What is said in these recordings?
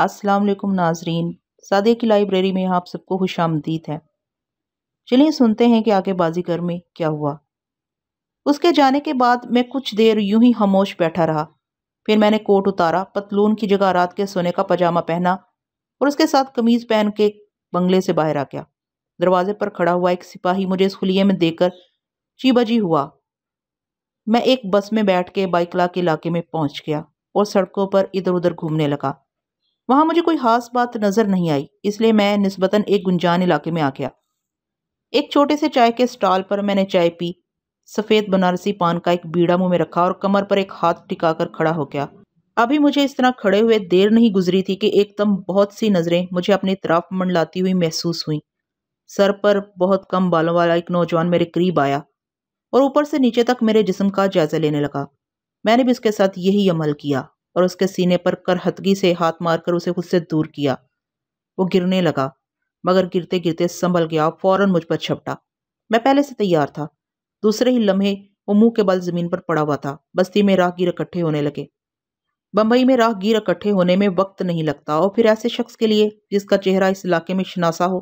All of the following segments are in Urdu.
السلام علیکم ناظرین سادے کی لائبریری میں آپ سب کو خوش آمدید ہے چلیے سنتے ہیں کہ آگے بازی گھر میں کیا ہوا اس کے جانے کے بعد میں کچھ دیر یوں ہی خاموش بیٹھا رہا پھر میں نے کوٹ اتارا پتلون کی جگہ رات کے سونے کا پجامہ پہنا اور اس کے ساتھ قمیض پہن کے بنگلے سے باہر آ گیا دروازے پر کھڑا ہوا ایک سپاہی مجھے اس خلیے میں دیکھ کر چی بجی ہوا میں ایک بس میں بیٹھ کے بائکلا کے علاقے میں پہنچ گیا اور سڑکوں پر ادھر ادھر گھومنے لگا وہاں مجھے کوئی خاص بات نظر نہیں آئی اس لیے میں نسبتاً ایک گنجان علاقے میں آ گیا ایک چھوٹے سے چائے کے اسٹال پر میں نے چائے پی سفید بنارسی پان کا ایک بیڑا منہ میں رکھا اور کمر پر ایک ہاتھ ٹکا کر کھڑا ہو گیا ابھی مجھے اس طرح کھڑے ہوئے دیر نہیں گزری تھی کہ ایک دم بہت سی نظریں مجھے اپنی طرف منڈلاتی ہوئی محسوس ہوئیں سر پر بہت کم بالوں والا ایک نوجوان میرے قریب آیا اور اوپر سے نیچے تک میرے جسم کا جائزہ لینے لگا میں نے بھی اس کے ساتھ یہی عمل کیا اور اس کے سینے پر کرہتگی سے ہاتھ مار کر اسے خود سے دور کیا وہ گرنے لگا مگر گرتے گرتے سنبھل گیا فوراً مجھ پر چھپٹا میں پہلے سے تیار تھا دوسرے ہی لمحے وہ منہ کے بل زمین پر پڑا ہوا تھا بستی میں راہ گیر اکٹھے ہونے لگے بمبئی میں راہ گیر اکٹھے ہونے میں وقت نہیں لگتا اور پھر ایسے شخص کے لیے جس کا چہرہ اس علاقے میں شناسا ہو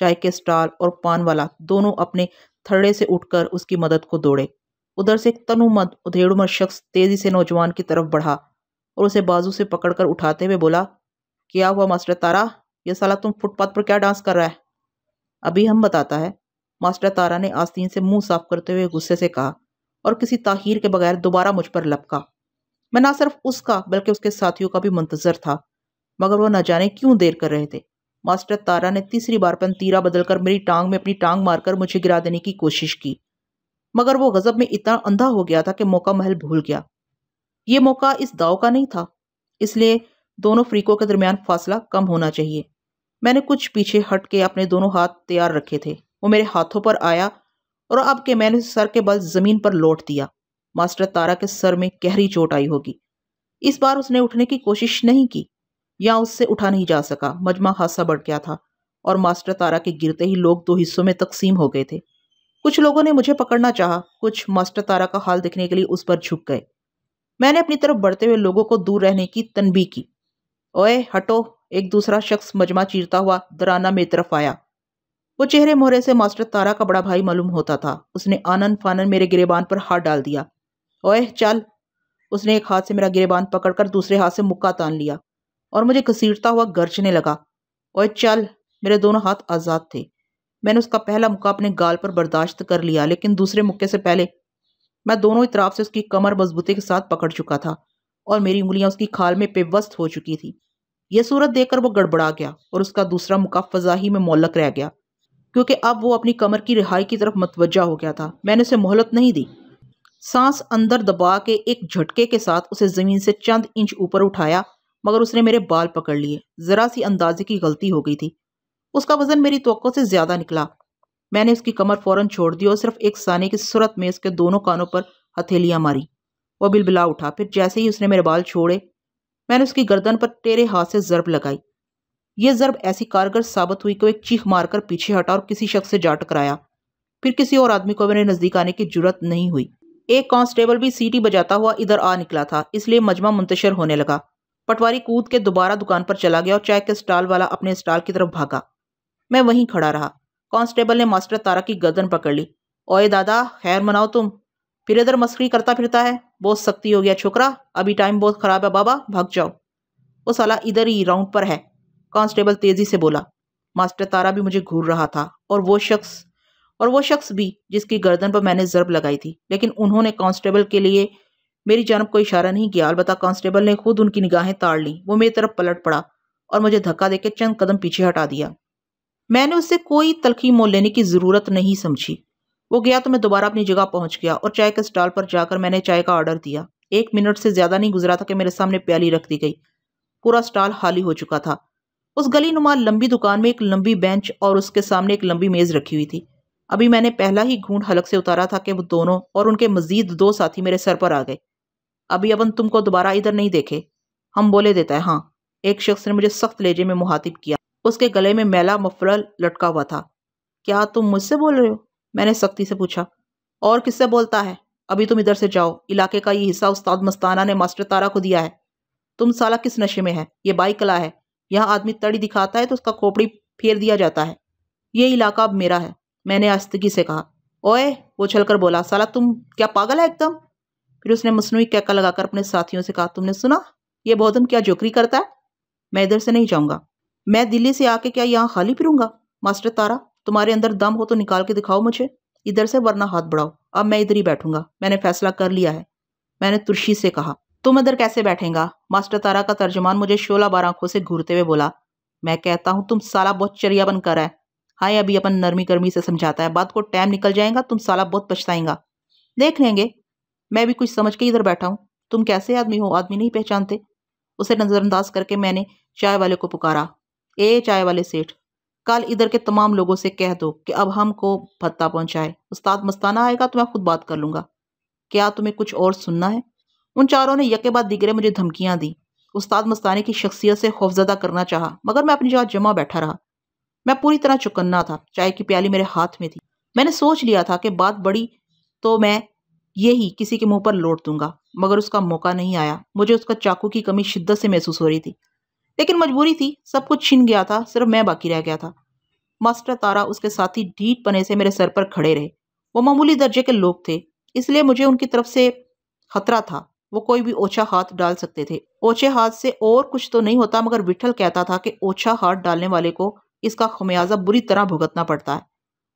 چائے کے سٹال اور پان والا دونوں اپنے تھڑے سے اٹھ کر اس کی مدد کو دوڑے ادھر سے ایک تنو مد ادھیڑ مر شخص تیزی سے نوجوان کی طرف بڑھا اور اسے بازو سے پکڑ کر اٹھاتے ہوئے بولا کیا ہوا ماسٹر تارا یہ سالہ تم فٹ پاتھ پر کیا ڈانس کر رہا ہے ابھی ہم بتاتا ہے ماسٹر تارا نے آستین سے منہ صاف کرتے ہوئے غصے سے کہا اور کسی تاخیر کے بغیر دوبارہ مجھ پر لپکا میں نہ صرف اس کا بلکہ اس کے ساتھیوں کا بھی منتظر تھا مگر وہ نہ جانے کیوں دیر کر رہے تھے ماسٹر تارا نے تیسری بار پن تیرہ بدل کر میری ٹانگ میں اپنی ٹانگ مار کر مجھے گرا دینے کی کوشش کی مگر وہ غضب میں اتنا اندھا ہو گیا تھا کہ موقع محل بھول گیا یہ موقع اس داؤ کا نہیں تھا اس لیے دونوں فریقوں کے درمیان فاصلہ کم ہونا چاہیے میں نے کچھ پیچھے ہٹ کے اپنے دونوں ہاتھ تیار رکھے تھے وہ میرے ہاتھوں پر آیا اور اب کہ میں نے سر کے بل زمین پر لوٹ دیا ماسٹر تارا کے سر میں گہری چوٹ آئی ہوگی اس بار اس نے اٹھنے کی کوشش نہیں کی یا اس سے اٹھا نہیں جا سکا مجمع حادثہ بڑھ گیا تھا اور ماسٹر تارا کے گرتے ہی لوگ دو حصوں میں تقسیم ہو گئے تھے کچھ لوگوں نے مجھے پکڑنا چاہا کچھ ماسٹر تارہ کا حال دیکھنے کے لیے اس پر جھک گئے میں نے اپنی طرف بڑھتے ہوئے لوگوں کو دور رہنے کی تنبی کی اوے ہٹو ایک دوسرا شخص مجمع چیرتا ہوا درانہ میری طرف آیا وہ چہرے مہرے سے ماسٹر تارا کا بڑا بھائی معلوم ہوتا تھا اس نے آنن فانن میرے گریبان پر ہاتھ ڈال دیا اوے چل اس نے ایک ہاتھ سے میرا گریبان پکڑ کر دوسرے ہاتھ سے مکہ تان لیا اور مجھے کسیرتا ہوا گرچنے لگا اوئے چل میرے دونوں ہاتھ آزاد تھے میں نے اس کا پہلا مکہ اپنے گال پر برداشت کر لیا لیکن دوسرے مکے سے پہلے میں دونوں اطراف سے اس کی کمر مضبوطی کے ساتھ پکڑ چکا تھا اور میری انگلیاں اس کی کھال میں پیوست ہو چکی تھی یہ صورت دیکھ کر وہ گڑبڑا گیا اور اس کا دوسرا مکع فضاہی ہی میں مولک رہ گیا کیونکہ اب وہ اپنی کمر کی رہائی کی طرف متوجہ ہو گیا تھا میں نے اسے مہلت نہیں دی سانس اندر دبا کے ایک جھٹکے کے ساتھ اسے زمین سے چند انچ اوپر اٹھایا مگر اس نے میرے بال پکڑ لیے ذرا سی اندازے کی غلطی ہو گئی تھی اس کا وزن میری توقع سے زیادہ نکلا میں نے اس کی کمر فوراً چھوڑ دی اور صرف ایک سانے کی صورت میں اس کے دونوں کانوں پر ہتھیلیاں ماری وہ بلبلا اٹھا پھر جیسے ہی اس نے میرے بال چھوڑے میں نے اس کی گردن پر تیرے ہاتھ سے ضرب لگائی یہ ضرب ایسی کارگر ثابت ہوئی کہ وہ ایک چیخ مار کر پیچھے ہٹا اور کسی شخص سے جاٹ ٹکرایا پھر کسی اور آدمی کو میرے نزدیک آنے کی جرت نہیں ہوئی ایک کانسٹیبل بھی سیٹی بجاتا ہوا ادھر آ نکلا تھا اس لیے مجمع منتشر ہونے لگا پٹواری کود کے دوبارہ دکان پر چلا گیا اور چائے کے اسٹال والا اپنے اسٹال کی طرف بھاگا میں وہیں کھڑا رہا کانسٹیبل نے ماسٹر تارا کی گردن پکڑ لی اوئے دادا خیر مناؤ تم پھر ادھر مسکری کرتا پھرتا ہے بہت سختی ہو گیا چھوکرا ابھی ٹائم بہت خراب ہے بابا بھگ جاؤ وہ سالہ ادھر ہی راؤنڈ پر ہے کانسٹیبل تیزی سے بولا ماسٹر تارا بھی مجھے گھور رہا تھا اور وہ شخص اور وہ شخص بھی جس کی گردن پر میں نے ضرب لگائی تھی لیکن انہوں نے کانسٹیبل کے لیے میری جانب کو اشارہ نہیں کیا البتہ کانسٹیبل نے خود ان کی نگاہیں تاڑ لی وہ میری طرف پلٹ پڑا اور مجھے دھکا دے کے چند قدم پیچھے ہٹا دیا میں نے اس سے کوئی تلخی مول لینے کی ضرورت نہیں سمجھی وہ گیا تو میں دوبارہ اپنی جگہ پہنچ گیا اور چائے کے اسٹال پر جا کر میں نے چائے کا آرڈر دیا ایک منٹ سے زیادہ نہیں گزرا تھا کہ میرے سامنے پیالی رکھ دی گئی پورا اسٹال خالی ہو چکا تھا اس گلی نما لمبی دکان میں ایک لمبی بینچ اور اس کے سامنے ایک لمبی میز رکھی ہوئی تھی ابھی میں نے پہلا ہی گھونٹ حلق سے اتارا تھا کہ وہ دونوں اور ان کے مزید دو ساتھی میرے سر پر آ گئے ابھی ابن تم کو دوبارہ ادھر نہیں دیکھے ہم بولے دیتا ہے ہاں ایک شخص نے مجھے سخت لیجے میں محاطب کیا اس کے گلے میں میلا مفرل لٹکا ہوا تھا کیا تم مجھ سے بول رہے ہو میں نے سختی سے پوچھا اور کس سے بولتا ہے ابھی تم ادھر سے جاؤ علاقے کا یہ حصہ استاد مستانہ نے ماسٹر تارا کو دیا ہے تم سالہ کس نشے میں ہے یہ بائی کلا ہے یہاں آدمی تڑی دکھاتا ہے تو اس کا کھوپڑی پھیر دیا جاتا ہے یہ علاقہ اب میرا ہے میں نے آستگی سے کہا اوے وہ چل کر بولا سالہ تم کیا پاگل ہے ایک دم پھر اس نے مصنوعی کیکا لگا کر اپنے ساتھیوں سے کہا تم نے سنا یہ بہت کیا جوکری کرتا ہے میں ادھر سے نہیں جاؤں گا میں دلی سے آ کے کیا یہاں خالی پھروں گا ماسٹر تارا تمہارے اندر دم ہو تو نکال کے دکھاؤ مجھے ادھر سے ورنہ ہاتھ بڑھاؤ اب میں میں ادھر ہی بیٹھوں گا نے فیصلہ کر لیا ہے میں نے ترشی سے کہا تم ادھر کیسے بیٹھیں گا ماسٹر تارا کا ترجمان مجھے شولہ بار آنکھوں سے گھورتے ہوئے بولا میں کہتا ہوں تم سالا بہت چریا بن کر ہے ہائے ابھی اپن نرمی کرمی سے سمجھاتا ہے بات کو ٹائم نکل جائے گا تم سالا بہت پچھتائیں گا دیکھ لیں گے میں بھی کچھ سمجھ کے ادھر بیٹھا ہوں تم کیسے آدمی ہو آدمی نہیں پہچانتے اسے نظر انداز کر کے میں نے چائے والے کو پکارا اے چائے والے سیٹھ کل ادھر کے تمام لوگوں سے کہہ دو کہ اب ہم کو بھتہ پہنچائے استاد مستانہ آئے گا تو میں خود بات کر لوں گا کیا تمہیں کچھ اور سننا ہے ان چاروں نے یکے بعد دیگرے مجھے دھمکیاں استاد مستانے کی شخصیت سے خوفزدہ کرنا چاہا مگر میں اپنی جگہ جمع بیٹھا رہا میں پوری طرح چکننا تھا چائے کی پیالی میرے ہاتھ میں تھی میں نے سوچ لیا تھا کہ بات بڑی تو میں یہی کسی کے منہ پر لوٹ دوں گا مگر اس کا موقع نہیں آیا مجھے اس کا چاقو کی کمی شدت سے محسوس ہو رہی تھی لیکن مجبوری تھی سب کچھ چھن گیا تھا صرف میں باقی رہ گیا تھا ماسٹر تارا اس کے ساتھی ڈھیٹ پنے سے میرے سر پر کھڑے رہے وہ معمولی درجے کے لوگ تھے اس لیے مجھے ان کی طرف سے خطرہ تھا وہ کوئی بھی اوچھا ہاتھ ڈال سکتے تھے اوچھے ہاتھ سے اور کچھ تو نہیں ہوتا مگر وٹھل کہتا تھا کہ اوچھا ہاتھ ڈالنے والے کو اس کا خمیازہ بری طرح بھگتنا پڑتا ہے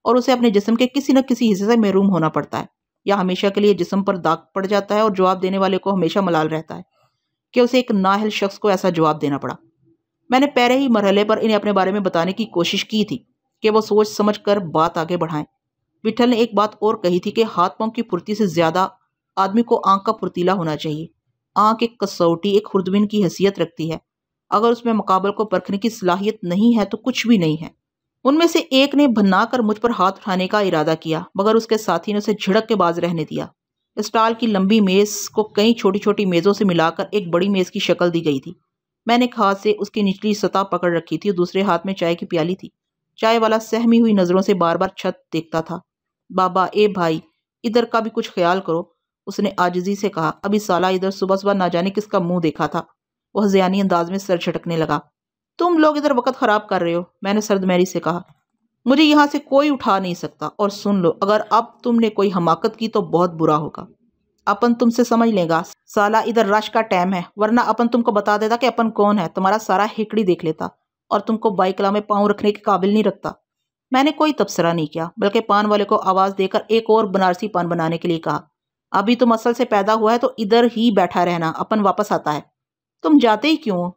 اور اسے اپنے جسم کے کسی نہ کسی حصے سے محروم ہونا پڑتا ہے یا ہمیشہ کے لیے جسم پر داغ پڑ جاتا ہے اور جواب دینے والے کو ہمیشہ ملال رہتا ہے کہ اسے ایک نااہل شخص کو ایسا جواب دینا پڑا میں نے پہرے ہی مرحلے پر انہیں اپنے بارے میں بتانے کی کوشش کی تھی کہ وہ سوچ سمجھ کر بات آگے بڑھائیں بٹھل نے ایک بات اور کہی تھی کہ ہاتھ پاؤں کی پھرتی سے زیادہ آدمی کو آنکھ کا پھرتیلا ہونا چاہیے آنکھ ایک کسوٹی ایک خردبین کی حیثیت رکھتی ہے اگر اس میں مقابل کو پرکھنے کی صلاحیت نہیں ہے تو کچھ بھی نہیں ہے ان میں سے ایک نے بھنا کر مجھ پر ہاتھ اٹھانے کا ارادہ کیا مگر اس کے ساتھی نے اسے جھڑک کے باز رہنے دیا اسٹال کی لمبی میز کو کئی چھوٹی چھوٹی میزوں سے ملا کر ایک بڑی میز کی شکل دی گئی تھی میں نے ایک ہاتھ سے اس کی نچلی سطح پکڑ رکھی تھی اور دوسرے ہاتھ میں چائے کی پیالی تھی چائے والا سہمی ہوئی نظروں سے بار بار چھت دیکھتا تھا بابا اے بھائی ادھر کا بھی کچھ خیال کرو اس نے آجزی سے کہا ابھی سالہ ادھر صبح صبح نہ جانے کس کا منہ دیکھا تھا وہ زیانی انداز میں سر چھٹکنے لگا تم لوگ ادھر وقت خراب کر رہے ہو میں نے سرد میری سے کہا مجھے یہاں سے کوئی اٹھا نہیں سکتا اور سن لو اگر اب تم نے کوئی حماقت کی تو بہت برا ہوگا اپن تم سے سمجھ لیں گا سالہ ادھر رش کا ٹیم ہے ورنہ اپن تم کو بتا دیتا کہ اپن کون ہے تمہارا سارا ہکڑی دیکھ لیتا اور تم کو کلا میں پاؤں رکھنے کے قابل نہیں رکھتا میں نے کوئی تبصرہ نہیں کیا بلکہ پان والے کو آواز دے کر ایک اور بنارسی پان بنانے کے لیے کہا ابھی تم اصل سے پیدا ہوا ہے تو ادھر ہی بیٹھا رہنا اپن واپس آتا ہے تم جاتے ہی کیوں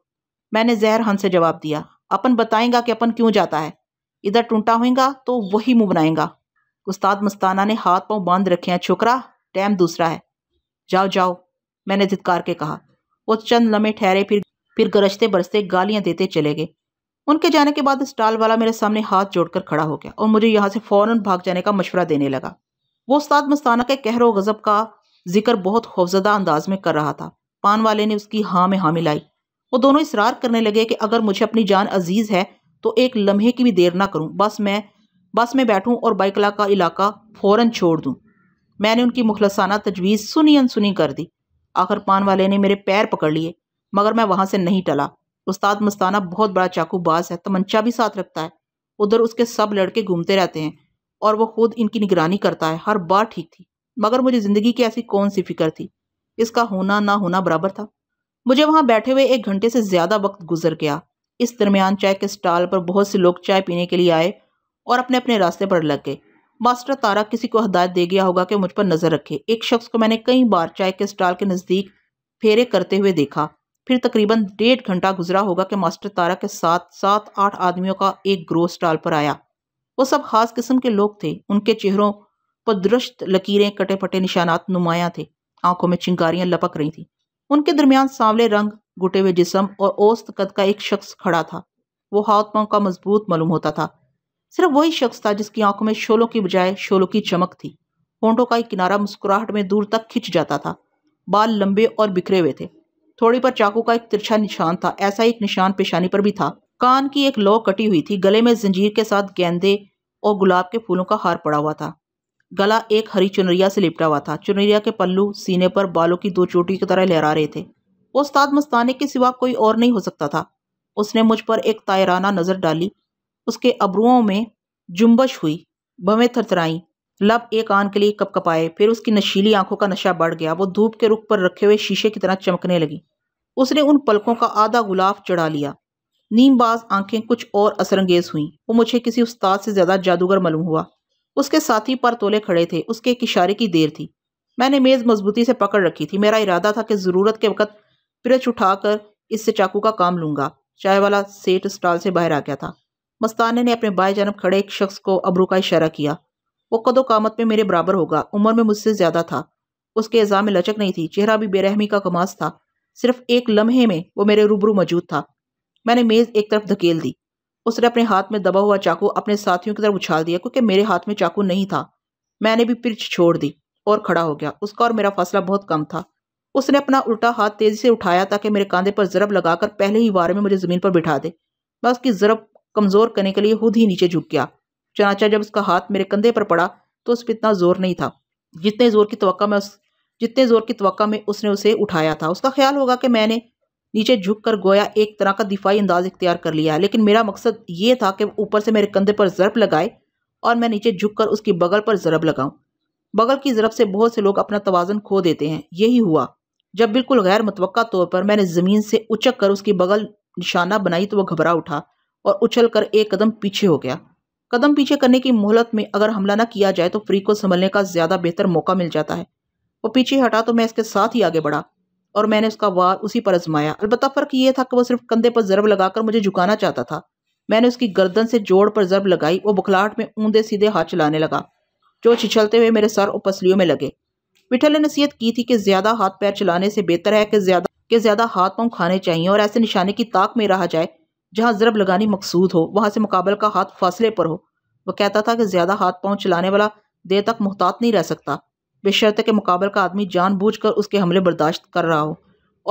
میں نے زہر ہن سے جواب دیا اپن بتائیں گا کہ اپن کیوں جاتا ہے ادھر ٹونٹا ہوئیں گا تو وہی منہ بنائیں گا استاد مستانہ نے ہاتھ پاؤں باندھ رکھے ہیں چھوکرا ٹیم دوسرا ہے جاؤ جاؤ میں نے دھتکار کے کہا وہ چند لمحے ٹھہرے پھر پھر گرجتے برستے گالیاں دیتے چلے گئے ان کے جانے کے بعد اسٹال والا میرے سامنے ہاتھ جوڑ کر کھڑا ہو گیا اور مجھے یہاں سے فوراً مشورہ دینے لگا وہ استاد مستانہ کے کہر و غضب کا ذکر بہت خوفزدہ انداز میں کر رہا تھا پان والے نے اس کی ہاں میں ہاں ملائی وہ دونوں اصرار کرنے لگے کہ اگر مجھے اپنی جان عزیز ہے تو ایک لمحے کی بھی دیر نہ کروں بس میں بس میں بیٹھوں اور بائکلا کا علاقہ فوراً چھوڑ دوں میں نے ان کی مخلصانہ تجویز سنی ان سنی کر دی آخر پان والے نے میرے پیر پکڑ لیے مگر میں وہاں سے نہیں ٹلا استاد مستانہ بہت بڑا چاقو باز ہے تمنچا بھی ساتھ رکھتا ہے ادھر اس کے سب لڑکے گھومتے رہتے ہیں اور وہ خود ان کی نگرانی کرتا ہے ہر بار ٹھیک تھی مگر مجھے زندگی کی ایسی کون سی فکر تھی اس کا ہونا نہ ہونا برابر تھا مجھے وہاں بیٹھے ہوئے ایک گھنٹے سے زیادہ وقت گزر گیا اس درمیان چائے کے سٹال پر بہت سے لوگ چائے پینے کے لیے آئے اور اپنے اپنے راستے پر لگ گئے ماسٹر تارہ کسی کو ہدایت دے گیا ہوگا کہ مجھ پر نظر رکھے ایک شخص کو میں نے کئی بار چائے کے اسٹال کے نزدیک پھیرے کرتے ہوئے دیکھا پھر تقریباً ڈیڑھ گھنٹہ گزرا ہوگا کہ ماسٹر تارا کے ساتھ سات آٹھ آدمیوں کا ایک گروہ اسٹال پر آیا وہ سب خاص قسم کے لوگ تھے ان کے چہروں پر درشت لکیریں کٹے پٹے نشانات نمایاں تھے آنکھوں میں چنگاریاں لپک رہی تھیں ان کے درمیان سانولے رنگ گٹے ہوئے جسم اور اوست قد کا ایک شخص کھڑا تھا وہ ہاتھ پاؤں کا مضبوط معلوم ہوتا تھا صرف وہی شخص تھا جس کی آنکھوں میں شولوں کی بجائے شولوں کی چمک تھی ہونٹوں کا ایک کنارہ مسکراہٹ میں دور تک کھچ جاتا تھا بال لمبے اور بکھرے ہوئے تھے تھوڑی پر چاقو کا ایک ترچھا نشان تھا ایسا ایک نشان پیشانی پر بھی تھا کان کی ایک لو کٹی ہوئی تھی گلے میں زنجیر کے ساتھ گیندے اور گلاب کے پھولوں کا ہار پڑا ہوا تھا گلا ایک ہری چنریا سے لپٹا ہوا تھا چنریا کے پلو سینے پر بالوں کی دو چوٹی کی طرح لہرا رہے تھے استاد مستانے کے سوا کوئی اور نہیں ہو سکتا تھا اس نے مجھ پر ایک تائرانہ نظر ڈالی اس کے ابروؤں میں جنبش ہوئی بھویں تھر ترائیں لب ایک آن کے لیے کپ کپائے پھر اس کی نشیلی آنکھوں کا نشہ بڑھ گیا وہ دھوپ کے رخ پر رکھے ہوئے شیشے کی طرح چمکنے لگی اس نے ان پلکوں کا آدھا غلاف چڑھا لیا نیم باز آنکھیں کچھ اور اثر انگیز ہوئیں وہ مجھے کسی استاد سے زیادہ جادوگر معلوم ہوا اس کے ساتھی پر تولے کھڑے تھے اس کے ایک اشارے کی دیر تھی میں نے میز مضبوطی سے پکڑ رکھی تھی میرا ارادہ تھا کہ ضرورت کے وقت پرچ اٹھا کر اس سے چاقو کا کام لوں گا چائے والا سیٹ اسٹال سے باہر آ گیا تھا مستانے نے اپنے بائیں جانب کھڑے ایک شخص کو ابرو کا اشارہ کیا وہ قد و قامت میں میرے برابر ہوگا عمر میں مجھ سے زیادہ تھا اس کے اعزام میں لچک نہیں تھی چہرہ بھی بے رحمی کا کماس تھا صرف ایک لمحے میں وہ میرے روبرو موجود تھا میں نے میز ایک طرف دھکیل دی اس نے اپنے ہاتھ میں دبا ہوا چاقو اپنے ساتھیوں کی طرف اچھال دیا کیونکہ میرے ہاتھ میں چاقو نہیں تھا میں نے بھی پرچ چھوڑ دی اور کھڑا ہو گیا اس کا اور میرا فاصلہ بہت کم تھا اس نے اپنا الٹا ہاتھ تیزی سے اٹھایا تاکہ میرے کاندھے پر ضرب لگا کر پہلے ہی وارے میں مجھے زمین پر بٹھا دے میں اس کی ضرب کمزور کرنے کے لیے خود ہی نیچے جھک گیا چنانچہ جب اس کا ہاتھ میرے کندھے پر پڑا تو اس پہ اتنا زور نہیں تھا جتنے زور زور کی کی توقع توقع میں میں جتنے اس اس نے اسے اٹھایا تھا کا خیال ہوگا کہ میں نے نیچے جھک کر گویا ایک طرح کا دفاعی انداز اختیار کر لیا لیکن میرا مقصد یہ تھا کہ اوپر سے میرے کندھے پر ضرب لگائے اور میں نیچے جھک کر اس کی بغل پر ضرب لگاؤں بغل کی ضرب سے بہت سے لوگ اپنا توازن کھو دیتے ہیں یہی ہوا جب بالکل غیر متوقع طور پر میں نے زمین سے اچک کر اس کی بغل نشانہ بنائی تو وہ گھبرا اٹھا اور اچھل کر ایک قدم پیچھے ہو گیا قدم پیچھے کرنے کی مہلت میں اگر حملہ نہ کیا جائے تو فری کو سنبھلنے کا زیادہ بہتر موقع مل جاتا ہے وہ پیچھے ہٹا تو میں اس کے ساتھ ہی آگے بڑھا اور میں نے اس کا وار اسی پر ازمایا البتہ فرق یہ تھا کہ وہ صرف کندھے پر ضرب لگا کر مجھے جھکانا چاہتا تھا میں نے اس کی گردن سے جوڑ پر ضرب لگائی وہ بخلاٹ میں اوندے سیدھے ہاتھ چلانے لگا جو چھچلتے ہوئے میرے سر اور پسلیوں میں لگے مٹھل نے نصیحت کی تھی کہ زیادہ ہاتھ پیر چلانے سے بہتر ہے کہ زیادہ ہاتھ پاؤں کھانے چاہیے اور ایسے نشانے کی تاک میں رہا جائے جہاں ضرب لگانی مقصود ہو وہاں سے مقابل کا ہاتھ فاصلے پر ہو وہ کہتا تھا کہ زیادہ ہاتھ پاؤں چلانے والا دیر تک محتاط نہیں رہ سکتا بے شرط کے مقابل کا آدمی جان بوجھ کر اس کے حملے برداشت کر رہا ہو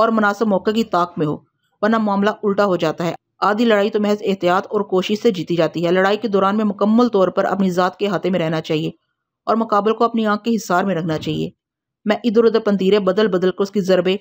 اور مناسب موقع کی طاق میں ہو ورنہ معاملہ الٹا ہو جاتا ہے آدھی لڑائی تو محض احتیاط اور کوشش سے جیتی جاتی ہے لڑائی کے دوران میں مکمل طور پر اپنی ذات کے ہاتھے میں رہنا چاہیے اور مقابل کو اپنی آنکھ کے حصار میں رکھنا چاہیے میں ادھر ادھر پندیرے بدل بدل کر اس کی ضربے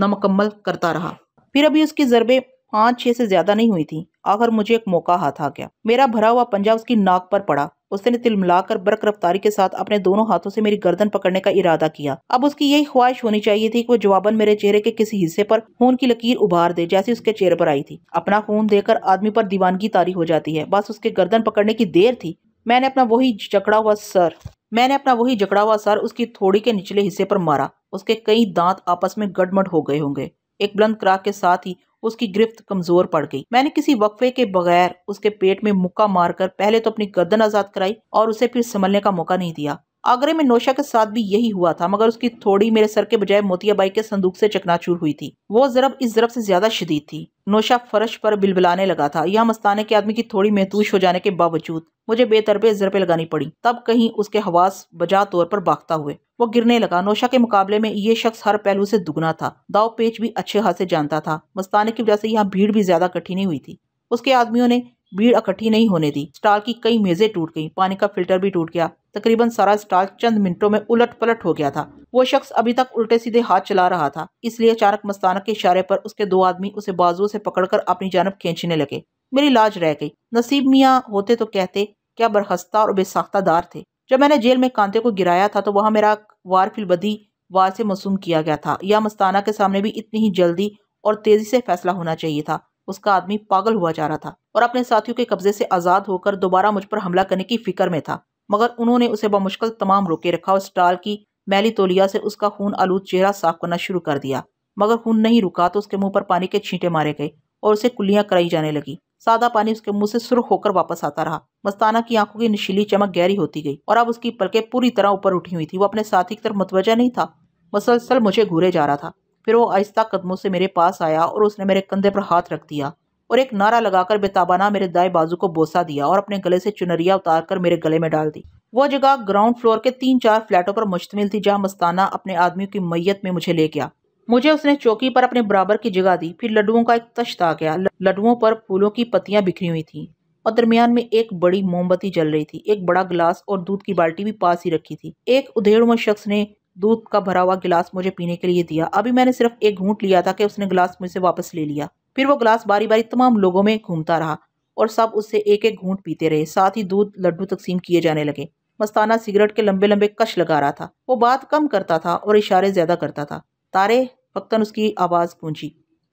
نامکمل کرتا رہا پھر ابھی اس کی ضربے پانچ چھ سے زیادہ نہیں ہوئی تھی آخر مجھے ایک موقع ہاتھ آ گیا میرا بھرا ہوا پنجا اس کی ناک پر پڑا اس نے تل ملا کر برق رفتاری کے ساتھ اپنے دونوں ہاتھوں سے میری گردن پکڑنے کا ارادہ کیا اب اس کی یہی خواہش ہونی چاہیے تھی کہ وہ جواباً میرے چہرے کے کسی حصے پر خون کی لکیر ابھار دے جیسے چہرے پر آئی تھی اپنا خون دے کر آدمی پر دیوانگی تاری ہو جاتی ہے بس اس کے گردن پکڑنے کی دیر تھی میں نے اپنا وہی جکڑا ہوا سر میں نے اپنا وہی جکڑا ہوا سر اس کی تھوڑی کے نچلے حصے پر مارا اس کے کئی دانت آپس میں گڈ ہو گئے ہوں گے ایک بلند کراک کے ساتھ ہی اس کی گرفت کمزور پڑ گئی میں نے کسی وقفے کے بغیر اس کے پیٹ میں مکہ مار کر پہلے تو اپنی گردن آزاد کرائی اور اسے پھر سنبھلنے کا موقع نہیں دیا آگرے میں نوشا کے ساتھ بھی یہی ہوا تھا مگر اس کی تھوڑی میرے سر کے بجائے موتیا بائی کے صندوق سے چکنا چور ہوئی تھی وہ ضرب اس ضرب سے زیادہ شدید تھی نوشا فرش پر بلبلانے لگا تھا یہاں مستانے کے آدمی کی تھوڑی محتوش ہو جانے کے باوجود مجھے بے تربے زرپیں لگانی پڑی تب کہیں اس کے حواس بجا طور پر باغتا ہوئے وہ گرنے لگا نوشا کے مقابلے میں یہ شخص ہر پہلو سے دگنا تھا داؤ پیچ بھی اچھے ہاتھ سے جانتا تھا مستانے کی وجہ سے یہاں بھیڑ بھی زیادہ کٹھی نہیں ہوئی تھی اس کے آدمیوں نے بھیڑ اکٹھی نہیں ہونے دی سٹال کی کئی میزیں ٹوٹ گئی پانی کا فلٹر بھی ٹوٹ گیا تقریباً سارا اسٹال چند منٹوں میں الٹ پلٹ ہو گیا تھا وہ شخص ابھی تک الٹے سیدھے ہاتھ چلا رہا تھا اس لیے اچانک مستانہ کے اشارے پر اس کے دو آدمی اسے بازو سے پکڑ کر اپنی جانب کھینچنے لگے میری لاج رہ گئی نصیب میاں ہوتے تو کہتے کیا برہستہ اور بے ساختہ دار تھے جب میں نے جیل میں کانتے کو گرایا تھا تو وہاں میرا وار فی البدی وار سے مصوم کیا گیا تھا یا مستانہ کے سامنے بھی اتنی ہی جلدی اور تیزی سے فیصلہ ہونا چاہیے تھا اس کا آدمی پاگل ہوا جا رہا تھا اور اپنے ساتھیوں کے قبضے سے آزاد ہو کر دوبارہ مجھ پر حملہ کرنے کی فکر میں تھا مگر انہوں نے اسے بمشکل تمام روکے رکھا اور کی میلی تولیا سے اس کا خون چہرہ کرنا شروع کر دیا مگر خون نہیں رکا تو اس کے منہ پر پانی کے چھینٹے مارے گئے اور اسے کلیاں کرائی جانے لگی سادہ پانی اس کے منہ سے سرخ ہو کر واپس آتا رہا مستانہ کی آنکھوں کی نشیلی چمک گہری ہوتی گئی اور اب اس کی پلکیں پوری طرح اوپر اٹھی ہوئی تھی وہ اپنے ساتھی کی طرف متوجہ نہیں تھا مسلسل مجھے گھورے جا رہا تھا پھر وہ آہستہ قدموں سے میرے پاس آیا اور اس نے میرے کندھے پر ہاتھ رکھ دیا اور ایک نعرہ لگا کر بےتابانہ میرے دائیں بازو کو بوسا دیا اور اپنے گلے سے چنریا اتار کر میرے گلے میں ڈال دی وہ جگہ گراؤنڈ فلور کے تین چار فلیٹوں پر مشتمل تھی جہاں مستانہ اپنے آدمیوں کی میت میں مجھے لے گیا مجھے اس نے چوکی پر اپنے برابر کی جگہ دی پھر لڈو کا ایک تشت آ گیا لڈوؤں پر پھولوں کی پتیاں بکھری ہوئی تھی اور درمیان میں ایک بڑی موم بتی جل رہی تھی ایک بڑا گلاس اور دودھ کی بالٹی بھی پاس ہی رکھی تھی ایک ادھیڑ میں شخص نے دودھ کا بھرا ہوا گلاس مجھے پینے کے لیے دیا ابھی میں نے صرف ایک گھونٹ لیا تھا کہ اس نے گلاس مجھ سے واپس لے لیا پھر وہ گلاس باری باری تمام لوگوں میں گھومتا رہا اور سب اس سے ایک ایک گھونٹ پیتے رہے ساتھ ہی دودھ لڈو تقسیم کیے جانے لگے مستانہ سگریٹ کے لمبے لمبے کش لگا رہا تھا وہ بات کم کرتا تھا اور اشارے زیادہ کرتا تھا تارے فقطن اس کی آواز گونجی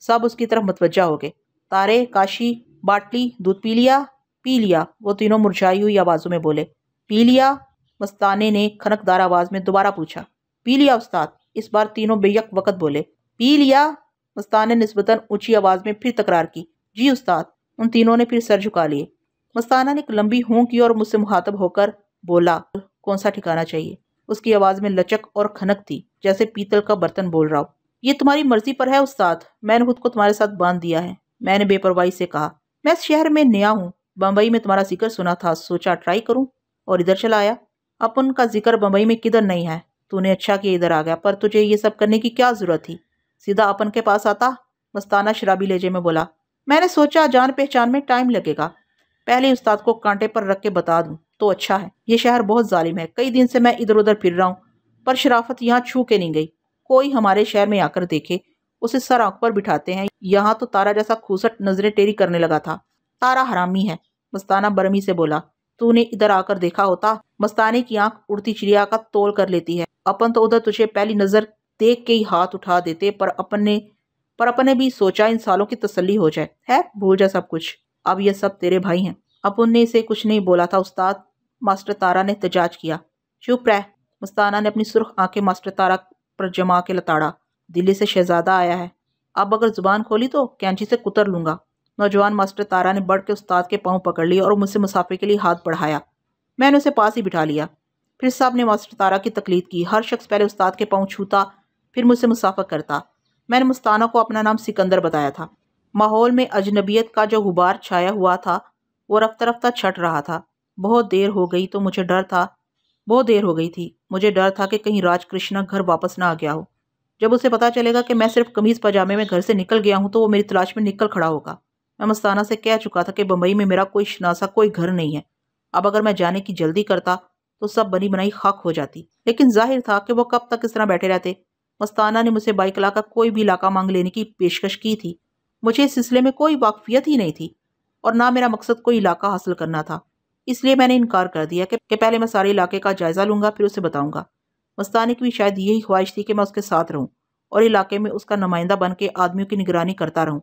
سب اس کی طرف متوجہ ہو گئے تارے کاشی باٹلی دودھ پی لیا پی لیا وہ تینوں مرجھائی ہوئی آوازوں میں بولے پی لیا مستانے نے کھنک دار آواز میں دوبارہ پوچھا پی لیا استاد اس بار تینوں بے یک وقت بولے پی لیا مستان نے نسبتاً اونچی آواز میں پھر تکرار کی جی استاد ان تینوں نے پھر سر جھکا لیے مستانہ نے ایک لمبی ہوں کی اور مجھ سے محاطب ہو کر بولا کون سا ٹھکانا چاہیے اس کی آواز میں لچک اور کھنک تھی جیسے پیتل کا برتن بول رہا ہو یہ تمہاری مرضی پر ہے استاد میں نے خود کو تمہارے ساتھ باندھ دیا ہے میں نے بے پرواہی سے کہا میں اس شہر میں نیا ہوں بمبئی میں تمہارا ذکر سنا تھا سوچا ٹرائی کروں اور ادھر چلا آیا اپن کا ذکر بمبئی میں کدھر نہیں ہے تو نے اچھا کہ ادھر آ گیا پر تجھے یہ سب کرنے کی کیا ضرورت تھی سیدھا اپن کے پاس آتا مستانہ شرابی لیجے میں بولا میں نے سوچا جان پہچان میں ٹائم لگے گا پہلے استاد کو کانٹے پر رکھ کے بتا دوں تو اچھا ہے یہ شہر بہت ظالم ہے کئی دن سے میں ادھر ادھر پھر رہا ہوں پر شرافت یہاں چھو کے نہیں گئی کوئی ہمارے شہر میں آ کر دیکھے اسے سر آنکھ پر بٹھاتے ہیں یہاں تو تارا جیسا کھوسٹ نظریں ٹیری کرنے لگا تھا تارا حرامی ہے مستانہ برمی سے بولا تو نے ادھر آ کر دیکھا ہوتا مستانے کی آنکھ اڑتی چڑیا کا تول کر لیتی ہے اپن تو ادھر تجھے پہلی نظر دیکھ کے ہی ہاتھ اٹھا دیتے پر اپن نے پر اپن نے بھی سوچا ان سالوں کی تسلی ہو جائے ہے بھول جا سب کچھ اب یہ سب تیرے بھائی ہیں اب ان نے اسے کچھ نہیں بولا تھا استاد ماسٹر تارا نے احتجاج کیا چپ رہ مستانہ نے اپنی سرخ آنکھیں ماسٹر تارا پر جما کے لتاڑا دلی سے شہزادہ آیا ہے اب اگر زبان کھولی تو کینچی سے کتر لوں گا نوجوان ماسٹر تارا نے بڑھ کے استاد کے پاؤں پکڑ لیا اور مجھ سے مسافر کے لیے ہاتھ بڑھایا میں نے اسے پاس ہی بٹھا لیا پھر صاحب نے ماسٹر تارا کی تقلید کی ہر شخص پہلے استاد کے پاؤں چھوتا پھر مجھ سے مسافہ کرتا میں نے مستانہ کو اپنا نام سکندر بتایا تھا ماحول میں اجنبیت کا جو غبار چھایا ہوا تھا وہ رفتہ رفتہ چھٹ رہا تھا بہت دیر ہو گئی تو مجھے ڈر تھا بہت دیر ہو گئی تھی مجھے ڈر تھا کہ کہیں راج کرشنا گھر واپس نہ آ گیا ہو جب اسے پتا چلے گا کہ میں صرف قمیض پاجامے میں گھر سے نکل گیا ہوں تو وہ میری تلاش میں نکل کھڑا ہوگا میں مستانہ سے کہہ چکا تھا کہ بمبئی میں میرا کوئی شناسا کوئی گھر نہیں ہے اب اگر میں جانے کی جلدی کرتا تو سب بنی بنائی خاک ہو جاتی لیکن ظاہر تھا کہ وہ کب تک اس طرح بیٹھے رہتے مستانہ نے مجھے بائک لا کوئی بھی علاقہ مانگ لینے کی پیشکش کی تھی مجھے اس سلسلے میں کوئی واقفیت ہی نہیں تھی اور نہ میرا مقصد کوئی علاقہ حاصل کرنا تھا اس لیے میں نے انکار کر دیا کہ پہلے میں سارے علاقے کا جائزہ لوں گا پھر اسے بتاؤں گا مستانہ کی بھی شاید یہی خواہش تھی کہ میں اس کے ساتھ رہوں اور علاقے میں اس کا نمائندہ بن کے آدمیوں کی نگرانی کرتا رہوں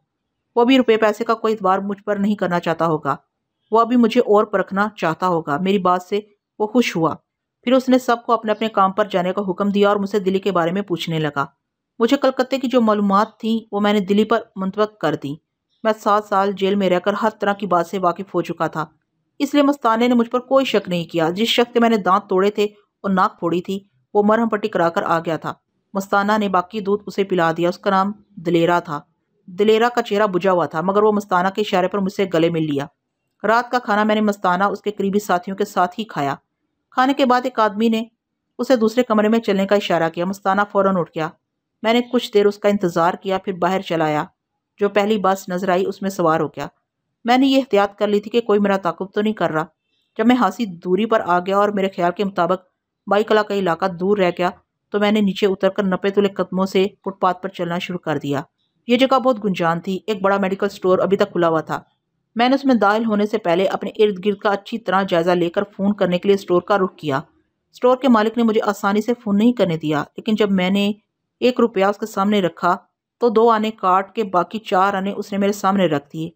وہ بھی روپے پیسے کا کوئی اعتبار مجھ پر نہیں کرنا چاہتا ہوگا وہ ابھی مجھے اور پرکھنا چاہتا ہوگا میری بات سے وہ خوش ہوا پھر اس نے سب کو اپنے اپنے کام پر جانے کا حکم دیا اور مجھ سے دلی کے بارے میں پوچھنے لگا مجھے کلکتے کی جو معلومات تھیں وہ میں نے دلی پر منتقط کر دیں میں سات سال جیل میں رہ کر ہر طرح کی بات سے واقف ہو چکا تھا اس لیے مستانے نے مجھ پر کوئی شک نہیں کیا جس شک میں نے دانت توڑے تھے اور ناک پھوڑی تھی وہ مرہم پٹی کرا کر آ گیا تھا مستانہ نے باقی دودھ اسے پلا دیا اس کا نام دلیرا تھا دلیرا کا چہرہ بجھا ہوا تھا مگر وہ مستانہ کے اشارے پر مجھ سے گلے مل لیا رات کا کھانا میں نے مستانہ اس کے قریبی ساتھیوں کے ساتھ ہی کھایا کھانے کے بعد ایک آدمی نے اسے دوسرے کمرے میں چلنے کا اشارہ کیا مستانہ فوراً اٹھ گیا میں نے کچھ دیر اس کا انتظار کیا پھر باہر چلایا جو پہلی بس نظر آئی اس میں سوار ہو گیا میں نے یہ احتیاط کر لی تھی کہ کوئی میرا تعقبہ تو نہیں کر رہا جب میں ہاسی دوری پر آ گیا اور میرے خیال کے مطابق بائی کلا کا علاقہ دور رہ گیا تو میں نے نیچے اتر کر نپے تلے قدموں سے فٹ پاتھ پر چلنا شروع کر دیا یہ جگہ بہت گنجان تھی ایک بڑا میڈیکل سٹور ابھی تک کھلا ہوا تھا میں نے اس میں دائل ہونے سے پہلے اپنے ارد گرد کا اچھی طرح جائزہ لے کر فون کرنے کے لیے اسٹور کا رخ کیا اسٹور کے مالک نے مجھے آسانی سے فون نہیں کرنے دیا لیکن جب میں نے ایک روپیہ اس کے سامنے رکھا تو دو آنے کاٹ کے باقی چار آنے اس نے میرے سامنے رکھ دیے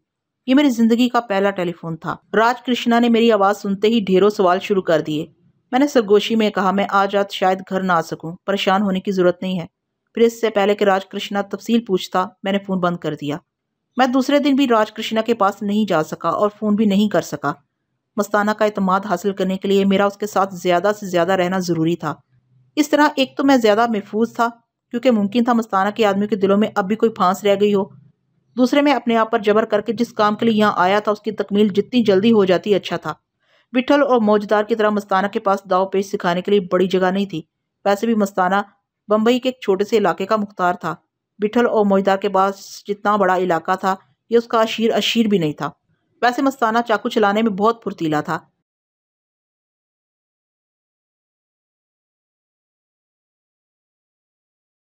یہ میری زندگی کا پہلا ٹیلی فون تھا راج کرشنا نے میری آواز سنتے ہی ڈھیروں سوال شروع کر دیے میں نے سرگوشی میں کہا میں آج آج شاید گھر نہ آ سکوں پریشان ہونے کی ضرورت نہیں ہے پھر اس سے پہلے کہ راج کرشنا تفصیل پوچھتا میں نے فون بند کر دیا میں دوسرے دن بھی راج کرشنا کے پاس نہیں جا سکا اور فون بھی نہیں کر سکا مستانہ کا اعتماد حاصل کرنے کے لیے میرا اس کے ساتھ زیادہ سے زیادہ رہنا ضروری تھا اس طرح ایک تو میں زیادہ محفوظ تھا کیونکہ ممکن تھا مستانہ کے آدمیوں کے دلوں میں اب بھی کوئی پھانس رہ گئی ہو دوسرے میں اپنے آپ پر جبر کر کے جس کام کے لیے یہاں آیا تھا اس کی تکمیل جتنی جلدی ہو جاتی اچھا تھا بٹھل اور موجدار کی طرح مستانہ کے پاس داؤ پیش سکھانے کے لیے بڑی جگہ نہیں تھی ویسے بھی مستانہ بمبئی کے ایک چھوٹے سے علاقے کا مختار تھا بٹھل اور موجدہ کے پاس جتنا بڑا علاقہ تھا یہ اس کا اشیر اشیر بھی نہیں تھا ویسے مستانہ چاقو چلانے میں بہت پھرتیلا تھا